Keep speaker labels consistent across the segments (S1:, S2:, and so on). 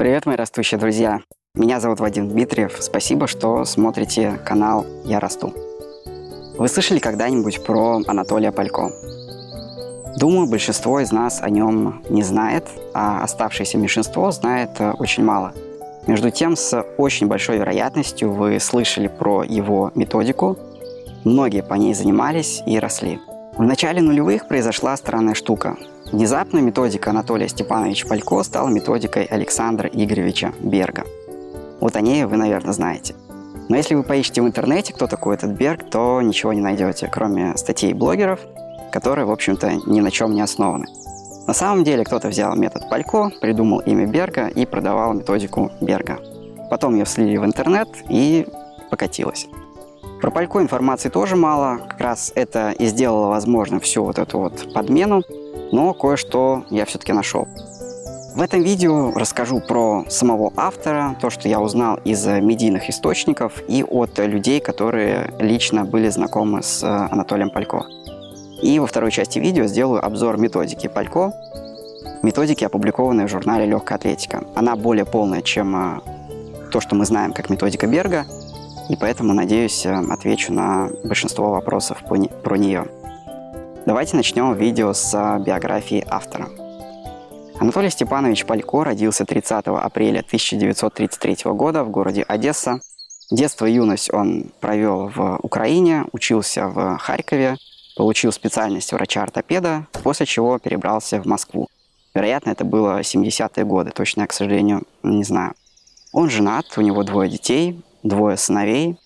S1: Привет, мои растущие друзья! Меня зовут Вадим Дмитриев. Спасибо, что смотрите канал «Я расту». Вы слышали когда-нибудь про Анатолия Палько? Думаю, большинство из нас о нем не знает, а оставшееся меньшинство знает э, очень мало. Между тем, с очень большой вероятностью вы слышали про его методику, многие по ней занимались и росли. В начале нулевых произошла странная штука. Внезапно методика Анатолия Степановича Палько стала методикой Александра Игоревича Берга. Вот о ней вы, наверное, знаете. Но если вы поищете в интернете, кто такой этот Берг, то ничего не найдете, кроме статей блогеров, которые, в общем-то, ни на чем не основаны. На самом деле кто-то взял метод Палько, придумал имя Берга и продавал методику Берга. Потом ее слили в интернет и покатилась. Про Палько информации тоже мало, как раз это и сделало возможным всю вот эту вот подмену, но кое-что я все-таки нашел. В этом видео расскажу про самого автора, то, что я узнал из э, медийных источников и от людей, которые лично были знакомы с э, Анатолием Палько. И во второй части видео сделаю обзор методики Палько, методики, опубликованной в журнале «Легкая атлетика». Она более полная, чем э, то, что мы знаем как методика Берга, и поэтому, надеюсь, отвечу на большинство вопросов про нее. Давайте начнем видео с а, биографии автора. Анатолий Степанович Палько родился 30 апреля 1933 года в городе Одесса. Детство и юность он провел в Украине, учился в Харькове, получил специальность врача-ортопеда, после чего перебрался в Москву. Вероятно, это было 70-е годы, точно я, к сожалению, не знаю. Он женат, у него двое детей, двое сыновей.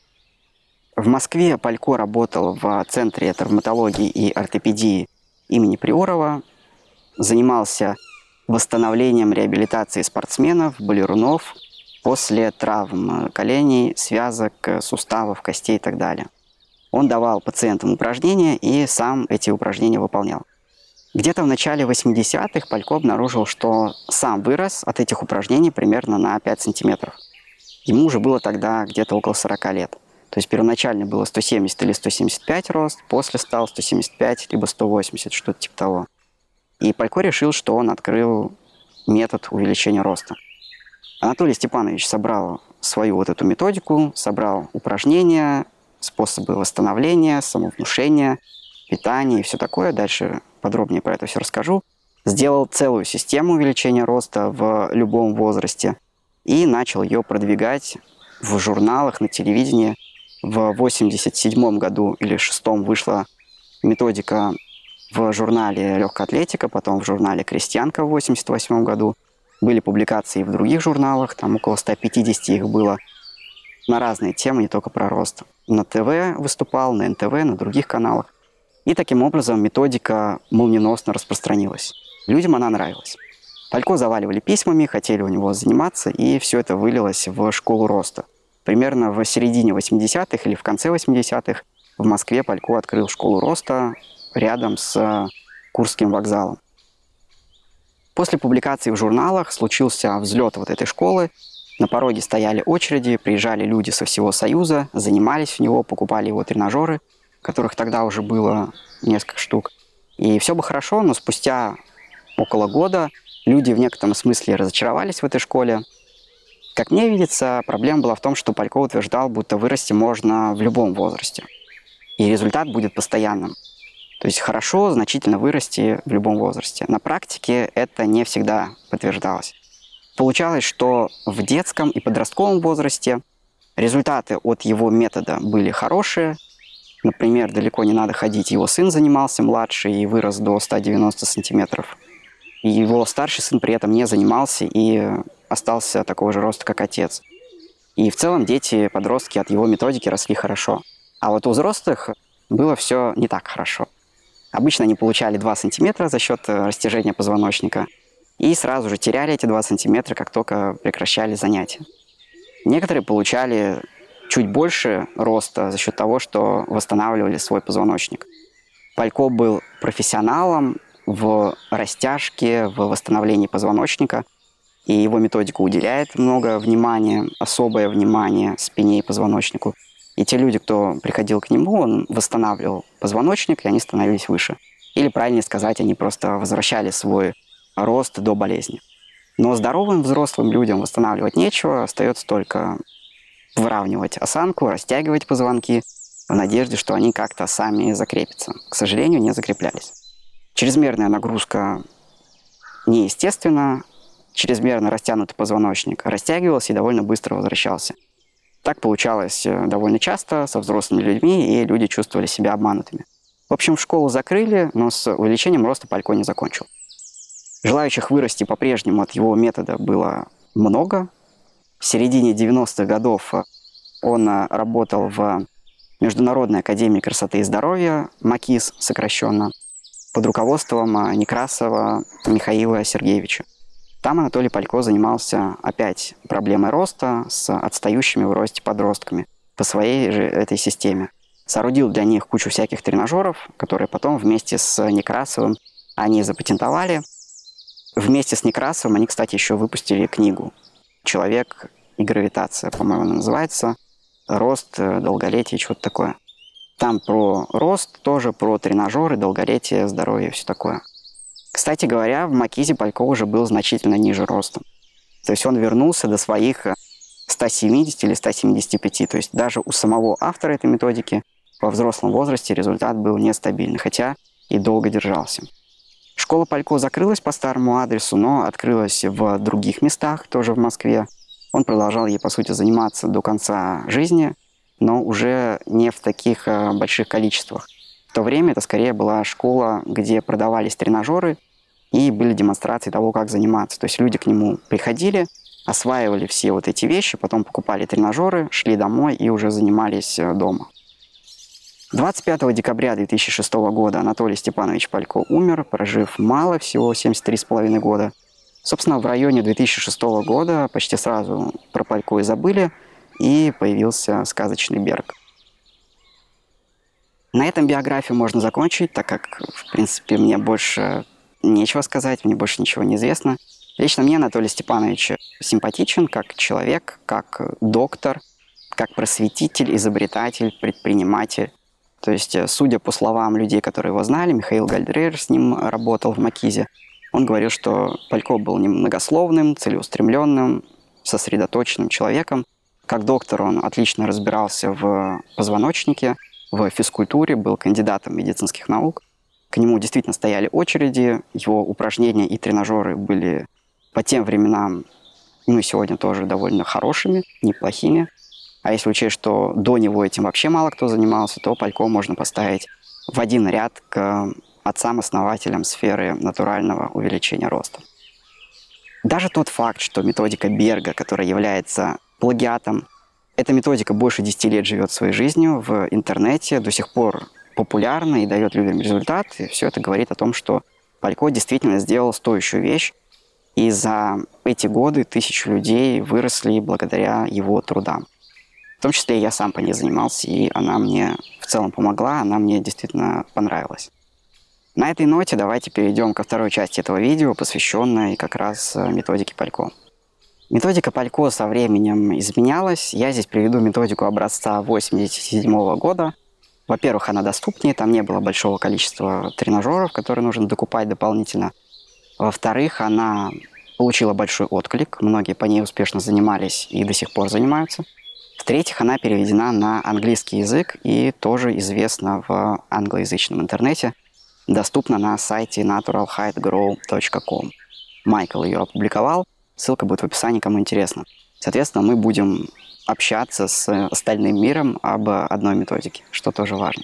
S1: В Москве Палько работал в Центре травматологии и ортопедии имени Приорова, занимался восстановлением реабилитации спортсменов, балерунов после травм коленей, связок, суставов, костей и так далее. Он давал пациентам упражнения и сам эти упражнения выполнял. Где-то в начале 80-х Палько обнаружил, что сам вырос от этих упражнений примерно на 5 сантиметров. Ему уже было тогда где-то около 40 лет – то есть первоначально было 170 или 175 рост, после стал 175 либо 180, что-то типа того. И Палько решил, что он открыл метод увеличения роста. Анатолий Степанович собрал свою вот эту методику, собрал упражнения, способы восстановления, самовнушения, питания и все такое. Дальше подробнее про это все расскажу. Сделал целую систему увеличения роста в любом возрасте и начал ее продвигать в журналах, на телевидении – в 87 году или 6 вышла методика в журнале «Легкая атлетика», потом в журнале «Крестьянка» в 88 году. Были публикации в других журналах, там около 150 их было на разные темы, не только про рост. На ТВ выступал, на НТВ, на других каналах. И таким образом методика молниеносно распространилась. Людям она нравилась. Талько заваливали письмами, хотели у него заниматься, и все это вылилось в школу роста. Примерно в середине 80-х или в конце 80-х в Москве Палько открыл школу роста рядом с э, Курским вокзалом. После публикации в журналах случился взлет вот этой школы. На пороге стояли очереди, приезжали люди со всего Союза, занимались в него, покупали его тренажеры, которых тогда уже было несколько штук. И все бы хорошо, но спустя около года люди в некотором смысле разочаровались в этой школе, как мне видится, проблема была в том, что Палько утверждал, будто вырасти можно в любом возрасте. И результат будет постоянным. То есть хорошо, значительно вырасти в любом возрасте. На практике это не всегда подтверждалось. Получалось, что в детском и подростковом возрасте результаты от его метода были хорошие. Например, далеко не надо ходить, его сын занимался младше и вырос до 190 сантиметров его старший сын при этом не занимался и остался такого же роста, как отец. И в целом дети, подростки от его методики росли хорошо. А вот у взрослых было все не так хорошо. Обычно они получали 2 сантиметра за счет э, растяжения позвоночника и сразу же теряли эти 2 сантиметра, как только прекращали занятия. Некоторые получали чуть больше роста за счет того, что восстанавливали свой позвоночник. Палько был профессионалом в растяжке, в восстановлении позвоночника. И его методика уделяет много внимания, особое внимание спине и позвоночнику. И те люди, кто приходил к нему, он восстанавливал позвоночник, и они становились выше. Или, правильнее сказать, они просто возвращали свой рост до болезни. Но здоровым взрослым людям восстанавливать нечего, остается только выравнивать осанку, растягивать позвонки в надежде, что они как-то сами закрепятся. К сожалению, не закреплялись. Чрезмерная нагрузка неестественно, чрезмерно растянутый позвоночник растягивался и довольно быстро возвращался. Так получалось э, довольно часто со взрослыми людьми, и люди чувствовали себя обманутыми. В общем, школу закрыли, но с увеличением роста Палько не закончил. Желающих вырасти по-прежнему от его метода было много. В середине 90-х годов э, он э, работал в Международной академии красоты и здоровья, МАКИС сокращенно – под руководством а, Некрасова Михаила Сергеевича. Там Анатолий Палько занимался опять проблемой роста с отстающими в росте подростками по своей же этой системе. Соорудил для них кучу всяких тренажеров, которые потом вместе с Некрасовым они запатентовали. Вместе с Некрасовым они, кстати, еще выпустили книгу «Человек и гравитация», по-моему, она называется. «Рост, э, долголетие, что-то такое». Там про рост, тоже про тренажеры, долголетие, здоровье, все такое. Кстати говоря, в Макизе Палько уже был значительно ниже ростом. То есть он вернулся до своих 170 э, или 175. То есть даже у самого автора этой методики во взрослом возрасте результат был нестабильный, хотя и долго держался. Школа Палько закрылась по старому адресу, но открылась в других местах, тоже в Москве. Он продолжал ей, по сути, заниматься до конца жизни но уже не в таких а, больших количествах. В то время это скорее была школа, где продавались тренажеры и были демонстрации того, как заниматься. То есть люди к нему приходили, осваивали все вот эти вещи, потом покупали тренажеры, шли домой и уже занимались э, дома. 25 декабря 2006 года Анатолий Степанович Палько умер, прожив мало, всего 73,5 года. Собственно, в районе 2006 года почти сразу про Палько и забыли – и появился сказочный Берг. На этом биографию можно закончить, так как, в принципе, мне больше нечего сказать, мне больше ничего не известно. Лично мне Анатолий Степанович симпатичен как человек, как доктор, как просветитель, изобретатель, предприниматель. То есть, судя по словам людей, которые его знали, Михаил Гальдрейер с ним работал в Макизе, он говорил, что Палько был немногословным, целеустремленным, сосредоточенным человеком, как доктор он отлично разбирался в позвоночнике, в физкультуре, был кандидатом медицинских наук. К нему действительно стояли очереди, его упражнения и тренажеры были по тем временам, ну и сегодня тоже довольно хорошими, неплохими. А если учесть, что до него этим вообще мало кто занимался, то Палько можно поставить в один ряд к отцам-основателям сферы натурального увеличения роста. Даже тот факт, что методика Берга, которая является плагиатом. Эта методика больше 10 лет живет своей жизнью в интернете, до сих пор популярна и дает людям результат. И все это говорит о том, что Палько действительно сделал стоящую вещь, и за эти годы тысячи людей выросли благодаря его трудам. В том числе я сам по ней занимался, и она мне в целом помогла, она мне действительно понравилась. На этой ноте давайте перейдем ко второй части этого видео, посвященной как раз э, методике Палько. Методика Палько со временем изменялась. Я здесь приведу методику образца 1987 года. Во-первых, она доступнее, там не было большого количества тренажеров, которые нужно докупать дополнительно. Во-вторых, она получила большой отклик, многие по ней успешно занимались и до сих пор занимаются. В-третьих, она переведена на английский язык и тоже известна в англоязычном интернете, доступна на сайте naturalheightgrow.com. Майкл ее опубликовал, Ссылка будет в описании, кому интересно. Соответственно, мы будем общаться с остальным миром об одной методике, что тоже важно.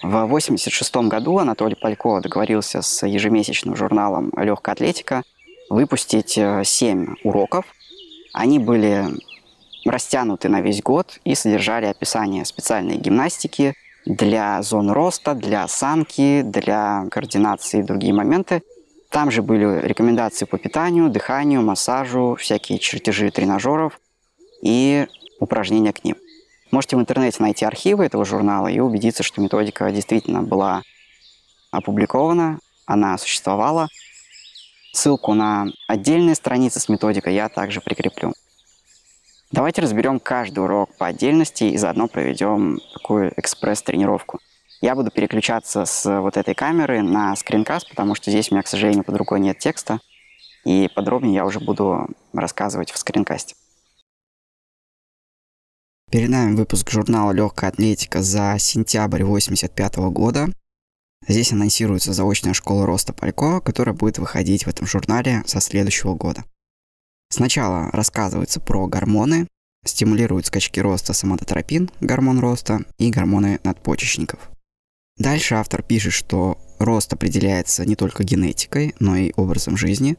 S1: В 1986 году Анатолий Палько договорился с ежемесячным журналом «Легкая атлетика» выпустить 7 э, уроков. Они были растянуты на весь год и содержали описание специальной гимнастики для зон роста, для осанки, для координации и другие моменты. Там же были рекомендации по питанию, дыханию, массажу, всякие чертежи тренажеров и упражнения к ним. Можете в интернете найти архивы этого журнала и убедиться, что методика действительно была опубликована, она существовала. Ссылку на отдельные страницы с методикой я также прикреплю. Давайте разберем каждый урок по отдельности и заодно проведем такую экспресс-тренировку. Я буду переключаться с э, вот этой камеры на скринкаст, потому что здесь у меня, к сожалению, под рукой нет текста. И подробнее я уже буду рассказывать в скринкасте. Перед нами выпуск журнала «Легкая атлетика» за сентябрь 1985 года. Здесь анонсируется заочная школа роста Палькова, которая будет выходить в этом журнале со следующего года. Сначала рассказывается про гормоны, стимулируют скачки роста соматотропин, гормон роста и гормоны надпочечников. Дальше автор пишет, что рост определяется не только генетикой, но и образом жизни.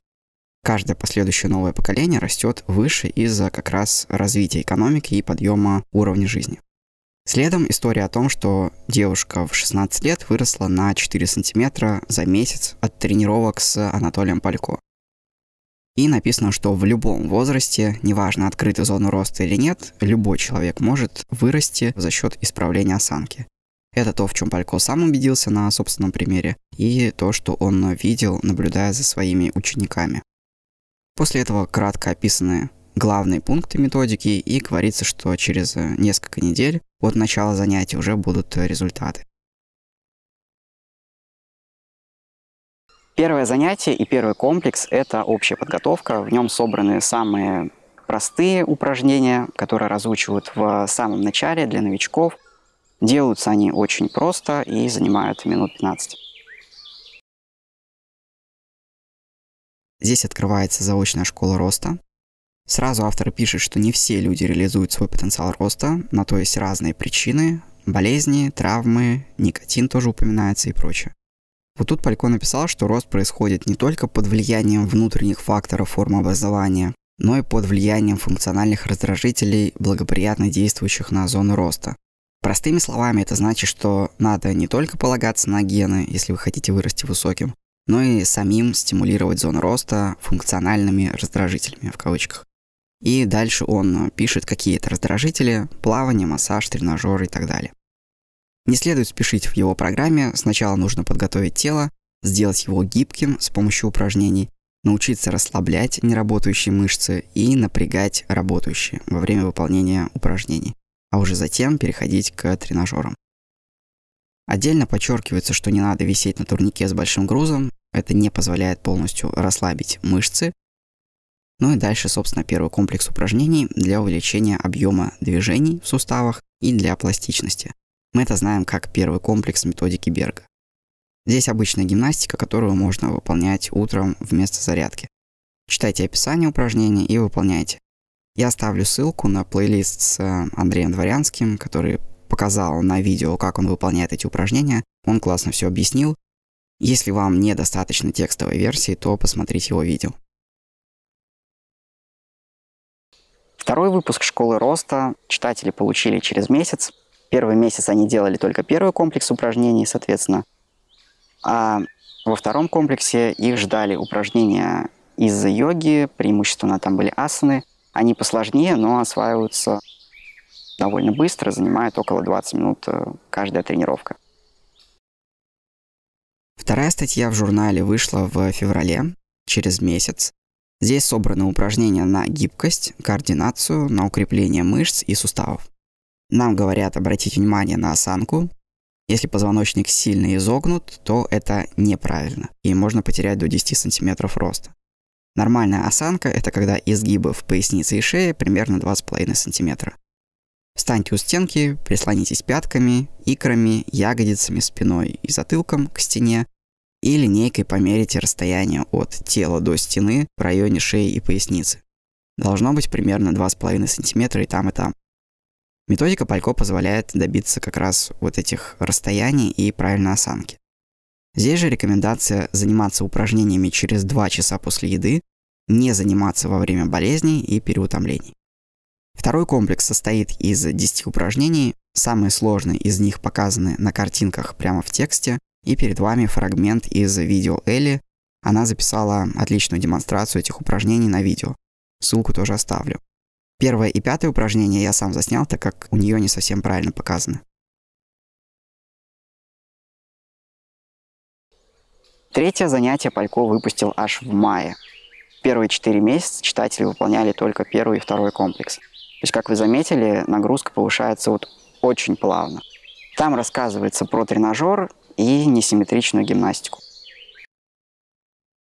S1: Каждое последующее новое поколение растет выше из-за как раз развития экономики и подъема уровня жизни. Следом история о том, что девушка в 16 лет выросла на 4 сантиметра за месяц от тренировок с Анатолием Палько. И написано, что в любом возрасте, неважно, открыта зона роста или нет, любой человек может вырасти за счет исправления осанки. Это то, в чем Палько сам убедился на собственном примере, и то, что он видел, наблюдая за своими учениками. После этого кратко описаны главные пункты методики и говорится, что через несколько недель от начала занятий
S2: уже будут результаты.
S1: Первое занятие и первый комплекс – это общая подготовка. В нем собраны самые простые упражнения, которые разучивают в самом начале для новичков. Делаются они очень просто и занимают минут 15. Здесь открывается заочная школа роста. Сразу автор пишет, что не все люди реализуют свой потенциал роста, на то есть разные причины, болезни, травмы, никотин тоже упоминается и прочее. Вот тут Палько написал, что рост происходит не только под влиянием внутренних факторов формы образования, но и под влиянием функциональных раздражителей, благоприятно действующих на зону роста. Простыми словами, это значит, что надо не только полагаться на гены, если вы хотите вырасти высоким, но и самим стимулировать зону роста функциональными раздражителями, в кавычках. И дальше он пишет, какие то раздражители, плавание, массаж, тренажер и так далее. Не следует спешить в его программе, сначала нужно подготовить тело, сделать его гибким с помощью упражнений, научиться расслаблять неработающие мышцы и напрягать работающие во время выполнения упражнений а уже затем переходить к тренажерам. Отдельно подчеркивается, что не надо висеть на турнике с большим грузом, это не позволяет полностью расслабить мышцы. Ну и дальше, собственно, первый комплекс упражнений для увеличения объема движений в суставах и для пластичности. Мы это знаем как первый комплекс методики Берга. Здесь обычная гимнастика, которую можно выполнять утром вместо зарядки. Читайте описание упражнения и выполняйте. Я оставлю ссылку на плейлист с э, Андреем Дворянским, который показал на видео, как он выполняет эти упражнения. Он классно все объяснил. Если вам недостаточно текстовой версии, то посмотрите его видео. Второй выпуск «Школы роста» читатели получили через месяц. Первый месяц они делали только первый комплекс упражнений, соответственно. А во втором комплексе их ждали упражнения из йоги, преимущественно там были асаны – они посложнее, но осваиваются довольно быстро, занимает около 20 минут э, каждая тренировка. Вторая статья в журнале вышла в феврале, через месяц. Здесь собраны упражнения на гибкость, координацию, на укрепление мышц и суставов. Нам говорят обратить внимание на осанку. Если позвоночник сильно изогнут, то это неправильно, и можно потерять до 10 см роста. Нормальная осанка – это когда изгибы в пояснице и шее примерно 2,5 см. Встаньте у стенки, прислонитесь пятками, икрами, ягодицами, спиной и затылком к стене и линейкой померите расстояние от тела до стены в районе шеи и поясницы. Должно быть примерно 2,5 см и там, и там. Методика Палько позволяет добиться как раз вот этих расстояний и правильной осанки. Здесь же рекомендация заниматься упражнениями через 2 часа после еды, не заниматься во время болезней и переутомлений. Второй комплекс состоит из 10 упражнений, самые сложные из них показаны на картинках прямо в тексте, и перед вами фрагмент из видео Элли. Она записала отличную демонстрацию этих упражнений на видео. Ссылку тоже оставлю. Первое и пятое упражнение я сам заснял, так как у нее не совсем правильно показаны. Третье занятие Палько выпустил аж в мае. Первые четыре месяца читатели выполняли только первый и второй комплекс. То есть, как вы заметили, нагрузка повышается вот очень плавно. Там рассказывается про тренажер и несимметричную гимнастику.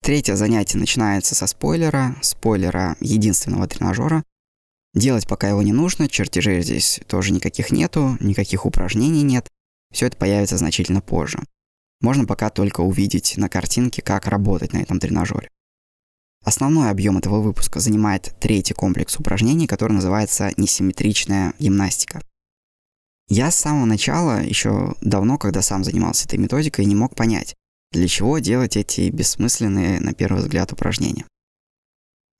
S1: Третье занятие начинается со спойлера, спойлера единственного тренажера. Делать пока его не нужно, чертежей здесь тоже никаких нету, никаких упражнений нет. Все это появится значительно позже. Можно пока только увидеть на картинке, как работать на этом тренажере. Основной объем этого выпуска занимает третий комплекс упражнений, который называется несимметричная гимнастика. Я с самого начала, еще давно, когда сам занимался этой методикой, не мог понять, для чего делать эти бессмысленные, на первый взгляд, упражнения.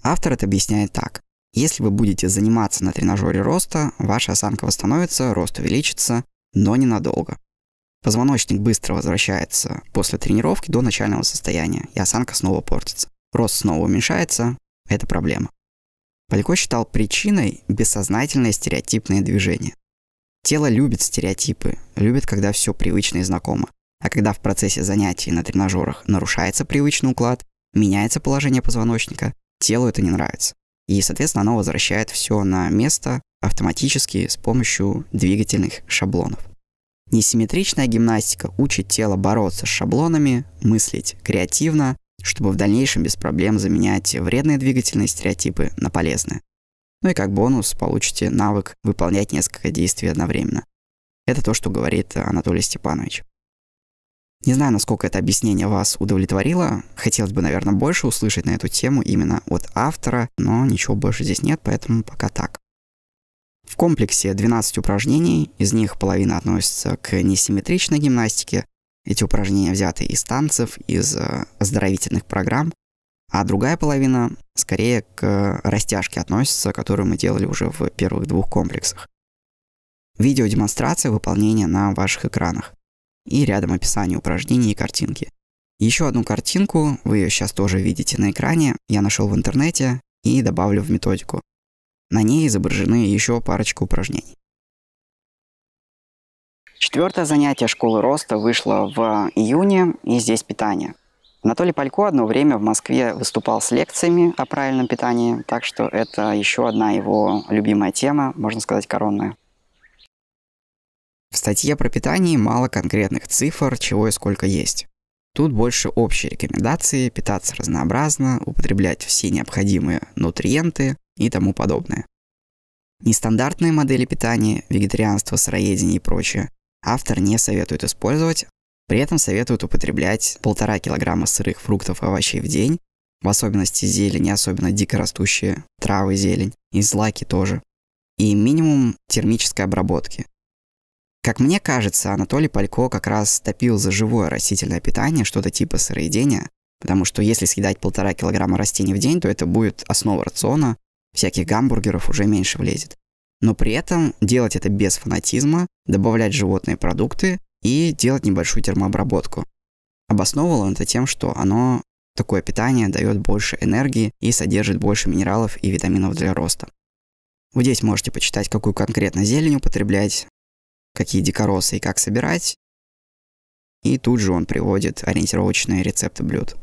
S1: Автор это объясняет так. Если вы будете заниматься на тренажере роста, ваша осанка восстановится, рост увеличится, но ненадолго. Позвоночник быстро возвращается после тренировки до начального состояния, и осанка снова портится. Рост снова уменьшается, это проблема. Палько считал причиной бессознательное стереотипное движение. Тело любит стереотипы, любит, когда все привычно и знакомо. А когда в процессе занятий на тренажерах нарушается привычный уклад, меняется положение позвоночника, телу это не нравится. И, соответственно, оно возвращает все на место автоматически с помощью двигательных шаблонов. Несимметричная гимнастика учит тело бороться с шаблонами, мыслить креативно, чтобы в дальнейшем без проблем заменять вредные двигательные стереотипы на полезные. Ну и как бонус получите навык выполнять несколько действий одновременно. Это то, что говорит Анатолий Степанович. Не знаю, насколько это объяснение вас удовлетворило. Хотелось бы, наверное, больше услышать на эту тему именно от автора, но ничего больше здесь нет, поэтому пока так. В комплексе 12 упражнений, из них половина относится к несимметричной гимнастике, эти упражнения взяты из танцев, из э, оздоровительных программ, а другая половина скорее к растяжке относится, которую мы делали уже в первых двух комплексах. Видеодемонстрация выполнения на ваших экранах. И рядом описание упражнений и картинки. Еще одну картинку, вы ее сейчас тоже видите на экране, я нашел в интернете и добавлю в методику. На ней изображены еще парочка упражнений. Четвертое занятие школы роста вышло в июне, и здесь питание. Анатолий Палько одно время в Москве выступал с лекциями о правильном питании, так что это еще одна его любимая тема, можно сказать, коронная. В статье про питание мало конкретных цифр, чего и сколько есть. Тут больше общие рекомендации питаться разнообразно, употреблять все необходимые нутриенты, и тому подобное. Нестандартные модели питания, вегетарианство, сыроедение и прочее автор не советует использовать, при этом советует употреблять полтора килограмма сырых фруктов и овощей в день, в особенности зелень, особенно дикорастущие травы, зелень и злаки тоже, и минимум термической обработки. Как мне кажется, Анатолий Палько как раз топил за живое растительное питание, что-то типа сыроедения, потому что если съедать полтора килограмма растений в день, то это будет основа рациона, всяких гамбургеров уже меньше влезет. Но при этом делать это без фанатизма, добавлять животные продукты и делать небольшую термообработку. Обосновывал он это тем, что оно, такое питание, дает больше энергии и содержит больше минералов и витаминов для роста. Вот здесь можете почитать, какую конкретно зелень употреблять, какие дикоросы и как собирать. И тут же он приводит ориентировочные рецепты блюд.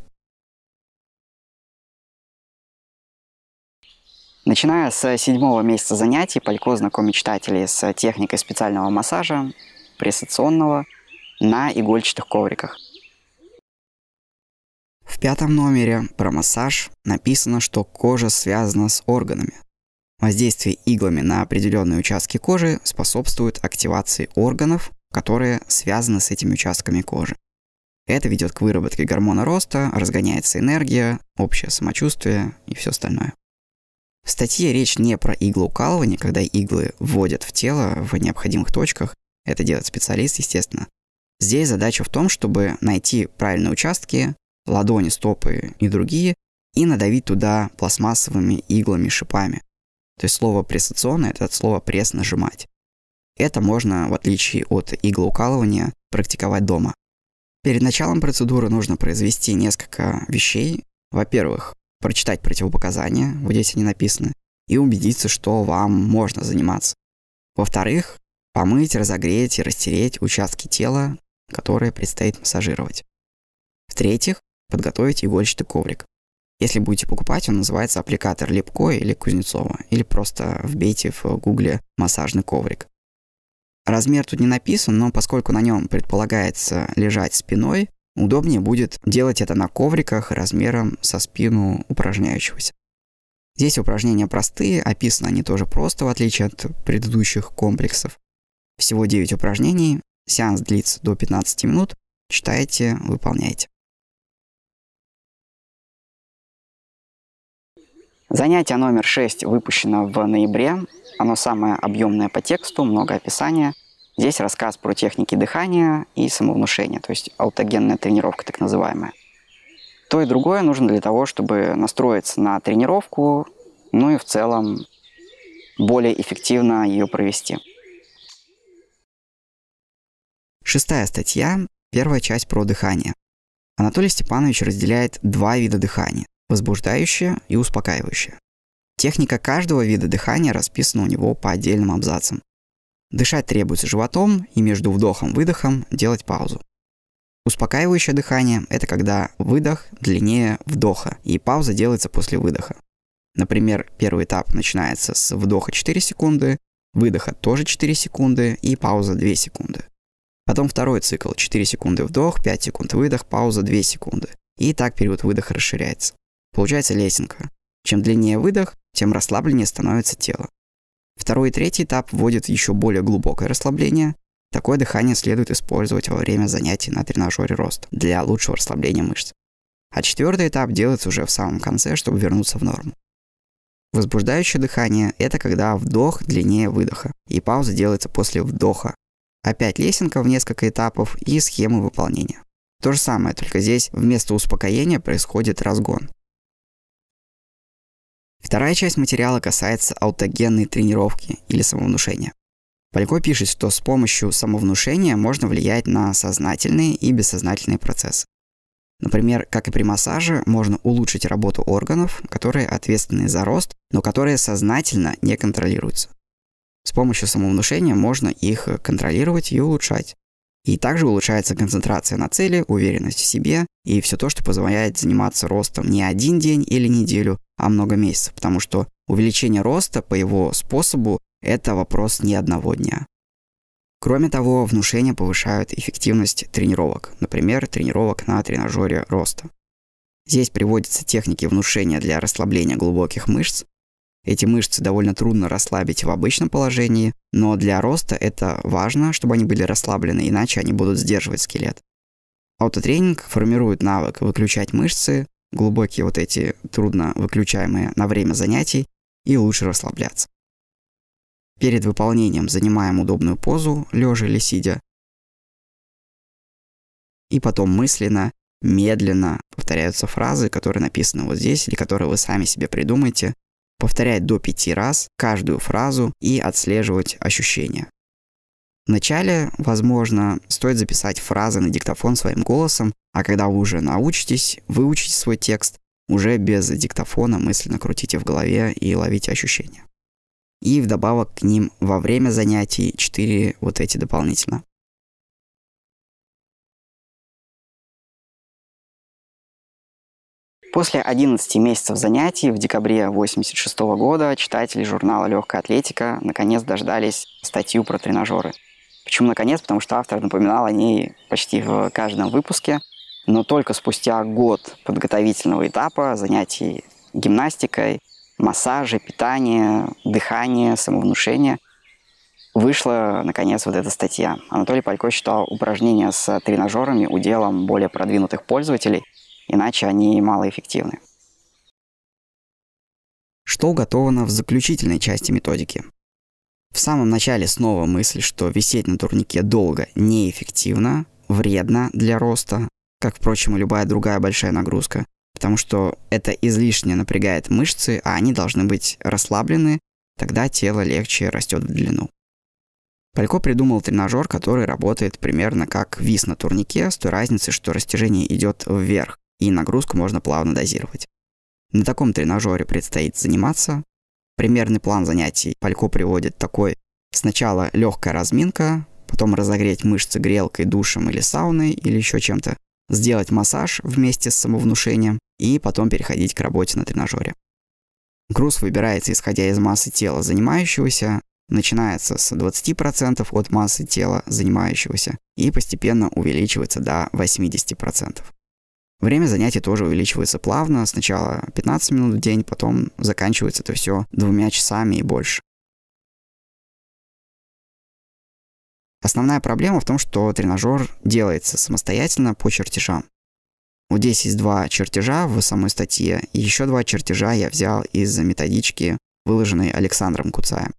S2: Начиная с
S1: седьмого месяца занятий, Палько знакомит читателей с техникой специального массажа, прессационного, на игольчатых ковриках. В пятом номере про массаж написано, что кожа связана с органами. Воздействие иглами на определенные участки кожи способствует активации органов, которые связаны с этими участками кожи. Это ведет к выработке гормона роста, разгоняется энергия, общее самочувствие и все остальное. В статье речь не про иглоукалывание, когда иглы вводят в тело в необходимых точках. Это делает специалист, естественно. Здесь задача в том, чтобы найти правильные участки, ладони, стопы и другие, и надавить туда пластмассовыми иглами, шипами. То есть слово прессационное, это от слова «пресс» нажимать. Это можно, в отличие от иглоукалывания, практиковать дома. Перед началом процедуры нужно произвести несколько вещей. Во-первых, прочитать противопоказания, вот здесь они написаны, и убедиться, что вам можно заниматься. Во-вторых, помыть, разогреть и растереть участки тела, которые предстоит массажировать. В-третьих, подготовить игольчатый коврик. Если будете покупать, он называется аппликатор Лепко или Кузнецова, или просто вбейте в гугле массажный коврик. Размер тут не написан, но поскольку на нем предполагается лежать спиной, Удобнее будет делать это на ковриках размером со спину упражняющегося. Здесь упражнения простые, описаны они тоже просто, в отличие от предыдущих комплексов. Всего 9 упражнений, сеанс длится до 15 минут, читайте, выполняйте. Занятие номер 6 выпущено в ноябре. Оно самое объемное по тексту, много описания – Здесь рассказ про техники дыхания и самовнушения, то есть аутогенная тренировка так называемая. То и другое нужно для того, чтобы настроиться на тренировку, ну и в целом более эффективно ее провести. Шестая статья, первая часть про дыхание. Анатолий Степанович разделяет два вида дыхания – возбуждающее и успокаивающее. Техника каждого вида дыхания расписана у него по отдельным абзацам – Дышать требуется животом и между вдохом-выдохом делать паузу. Успокаивающее дыхание – это когда выдох длиннее вдоха, и пауза делается после выдоха. Например, первый этап начинается с вдоха 4 секунды, выдоха тоже 4 секунды и пауза 2 секунды. Потом второй цикл 4 секунды вдох, 5 секунд выдох, пауза 2 секунды. И так период выдоха расширяется. Получается лесенка. Чем длиннее выдох, тем расслабленнее становится тело. Второй и третий этап вводят еще более глубокое расслабление. Такое дыхание следует использовать во время занятий на тренажере рост для лучшего расслабления мышц. А четвертый этап делается уже в самом конце, чтобы вернуться в норму. Возбуждающее дыхание – это когда вдох длиннее выдоха, и пауза делается после вдоха. Опять лесенка в несколько этапов и схемы выполнения. То же самое, только здесь вместо успокоения происходит разгон. Вторая часть материала касается аутогенной тренировки или самовнушения. Палько пишет, что с помощью самовнушения можно влиять на сознательные и бессознательные процессы. Например, как и при массаже, можно улучшить работу органов, которые ответственны за рост, но которые сознательно не контролируются. С помощью самовнушения можно их контролировать и улучшать. И также улучшается концентрация на цели, уверенность в себе и все то, что позволяет заниматься ростом не один день или неделю, а много месяцев, потому что увеличение роста по его способу – это вопрос не одного дня. Кроме того, внушения повышают эффективность тренировок, например, тренировок на тренажере роста. Здесь приводятся техники внушения для расслабления глубоких мышц, эти мышцы довольно трудно расслабить в обычном положении, но для роста это важно, чтобы они были расслаблены, иначе они будут сдерживать скелет. Аутотренинг формирует навык выключать мышцы, глубокие вот эти трудно выключаемые на время занятий, и лучше расслабляться. Перед выполнением занимаем удобную позу, лежа или сидя. И потом мысленно, медленно повторяются фразы, которые написаны вот здесь или которые вы сами себе придумаете, повторять до пяти раз каждую фразу и отслеживать ощущения. Вначале, возможно, стоит записать фразы на диктофон своим голосом, а когда вы уже научитесь, выучите свой текст, уже без диктофона мысленно крутите в голове и ловите ощущения. И вдобавок к ним во время занятий 4 вот эти дополнительно. После 11 месяцев занятий в декабре 1986 года читатели журнала «Легкая атлетика» наконец дождались статью про тренажеры. Почему наконец? Потому что автор напоминал о ней почти в каждом выпуске, но только спустя год подготовительного этапа занятий гимнастикой, массажа, питания, дыхания, самовнушения вышла, наконец, вот эта статья. Анатолий Палько считал упражнения с тренажерами уделом более продвинутых пользователей – иначе они малоэффективны. Что уготовано в заключительной части методики? В самом начале снова мысль, что висеть на турнике долго неэффективно, вредно для роста, как, впрочем, и любая другая большая нагрузка, потому что это излишне напрягает мышцы, а они должны быть расслаблены, тогда тело легче растет в длину. Палько придумал тренажер, который работает примерно как вис на турнике, с той разницей, что растяжение идет вверх, и нагрузку можно плавно дозировать. На таком тренажере предстоит заниматься. Примерный план занятий Палько приводит такой. Сначала легкая разминка, потом разогреть мышцы грелкой, душем или сауной, или еще чем-то, сделать массаж вместе с самовнушением и потом переходить к работе на тренажере. Груз выбирается исходя из массы тела занимающегося, начинается с 20% от массы тела занимающегося и постепенно увеличивается до 80%. Время занятий тоже увеличивается плавно. Сначала 15 минут в день, потом заканчивается это все двумя часами и
S2: больше. Основная проблема в том,
S1: что тренажер делается самостоятельно по чертежам. Вот здесь есть два чертежа в самой статье, и еще два чертежа я взял из методички, выложенной Александром Куцаем.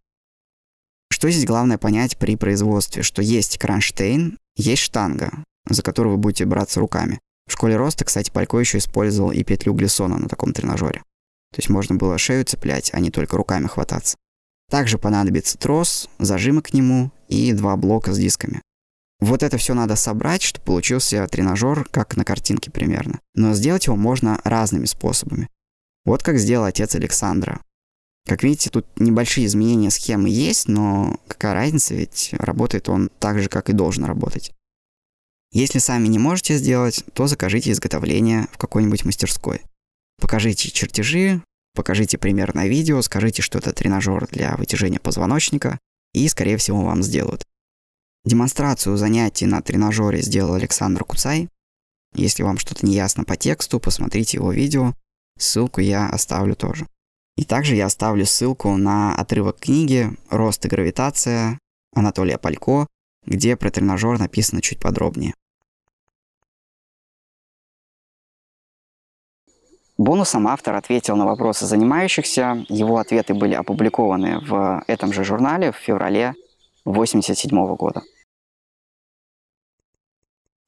S1: Что здесь главное понять при производстве? Что есть кронштейн, есть штанга, за которую вы будете браться руками. В школе роста, кстати, Палько еще использовал и петлю Глиссона на таком тренажере. То есть можно было шею цеплять, а не только руками хвататься. Также понадобится трос, зажимы к нему и два блока с дисками. Вот это все надо собрать, чтобы получился тренажер, как на картинке примерно. Но сделать его можно разными способами. Вот как сделал отец Александра. Как видите, тут небольшие изменения схемы есть, но какая разница, ведь работает он так же, как и должен работать. Если сами не можете сделать, то закажите изготовление в какой-нибудь мастерской. Покажите чертежи, покажите пример на видео, скажите, что это тренажер для вытяжения позвоночника, и, скорее всего, вам сделают. Демонстрацию занятий на тренажере сделал Александр Куцай. Если вам что-то не ясно по тексту, посмотрите его видео, ссылку я оставлю тоже. И также я оставлю ссылку на отрывок книги «Рост и гравитация» Анатолия Палько, где про тренажер
S2: написано чуть подробнее.
S1: Бонусом автор ответил на вопросы занимающихся. Его ответы были опубликованы в этом же журнале в феврале 1987 года.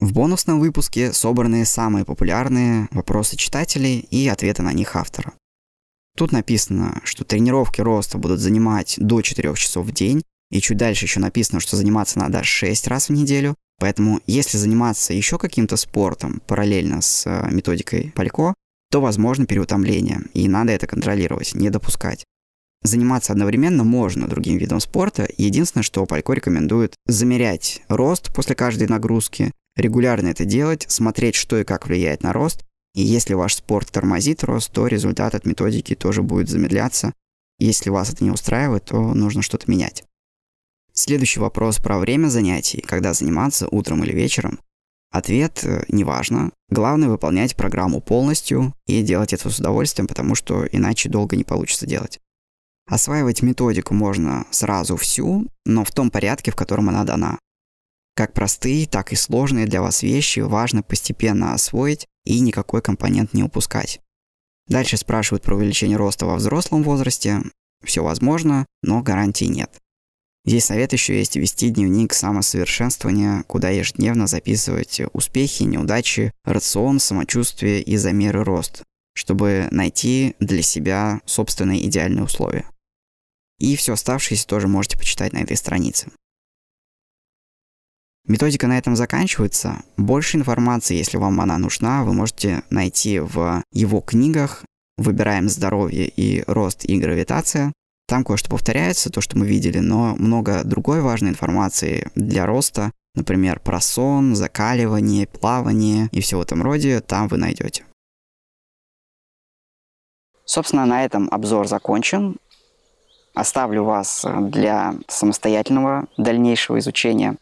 S1: В бонусном выпуске собраны самые популярные вопросы читателей и ответы на них автора. Тут написано, что тренировки роста будут занимать до 4 часов в день, и чуть дальше еще написано, что заниматься надо 6 раз в неделю. Поэтому, если заниматься еще каким-то спортом параллельно с э, методикой Палько, то возможно переутомление, и надо это контролировать, не допускать. Заниматься одновременно можно другим видом спорта. Единственное, что Палько рекомендует замерять рост после каждой нагрузки, регулярно это делать, смотреть, что и как влияет на рост. И если ваш спорт тормозит рост, то результат от методики тоже будет замедляться. Если вас это не устраивает, то нужно что-то менять. Следующий вопрос про время занятий, когда заниматься утром или вечером. Ответ э, неважно. Главное выполнять программу полностью и делать это с удовольствием, потому что иначе долго не получится делать. Осваивать методику можно сразу всю, но в том порядке, в котором она дана. Как простые, так и сложные для вас вещи важно постепенно освоить и никакой компонент не упускать. Дальше спрашивают про увеличение роста во взрослом возрасте. Все возможно, но гарантий нет. Здесь совет еще есть вести дневник самосовершенствования, куда ежедневно записывать успехи, неудачи, рацион, самочувствие и замеры рост, чтобы найти для себя собственные идеальные условия. И все оставшееся тоже можете почитать на этой странице. Методика на этом заканчивается. Больше информации, если вам она нужна, вы можете найти в его книгах «Выбираем здоровье и рост и гравитация», там кое-что повторяется, то, что мы видели, но много другой важной информации для роста, например, про сон, закаливание, плавание и все в этом роде, там вы найдете. Собственно, на этом обзор закончен. Оставлю вас э, для самостоятельного дальнейшего изучения.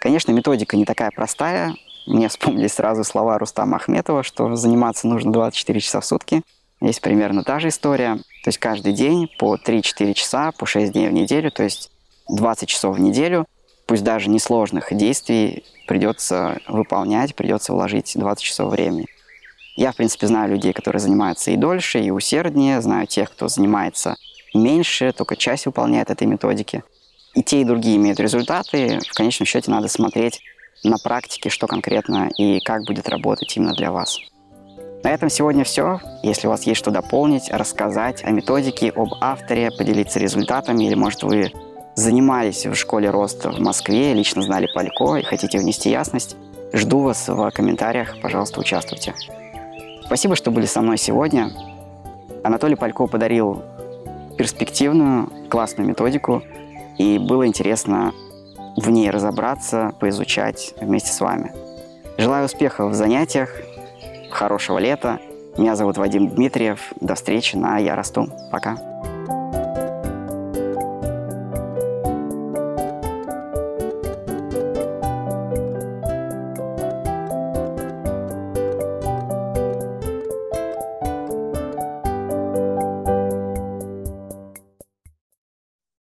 S1: Конечно, методика не такая простая. Мне вспомнились сразу слова Рустама Ахметова, что заниматься нужно 24 часа в сутки – есть примерно та же история. То есть каждый день по 3-4 часа, по 6 дней в неделю, то есть 20 часов в неделю, пусть даже несложных действий придется выполнять, придется вложить 20 часов времени. Я, в принципе, знаю людей, которые занимаются и дольше, и усерднее, знаю тех, кто занимается меньше, только часть выполняет этой методики. И те, и другие имеют результаты. В конечном счете надо смотреть на практике, что конкретно и как будет работать именно для вас. На этом сегодня все. Если у вас есть что дополнить, рассказать о методике, об авторе, поделиться результатами, или, может, вы занимались в школе роста в Москве, лично знали Палько и хотите внести ясность, жду вас в комментариях, пожалуйста, участвуйте. Спасибо, что были со мной сегодня. Анатолий Палько подарил перспективную, классную методику, и было интересно в ней разобраться, поизучать вместе с вами. Желаю успехов в занятиях, хорошего лета. Меня зовут Вадим Дмитриев. До встречи на Я Расту. Пока.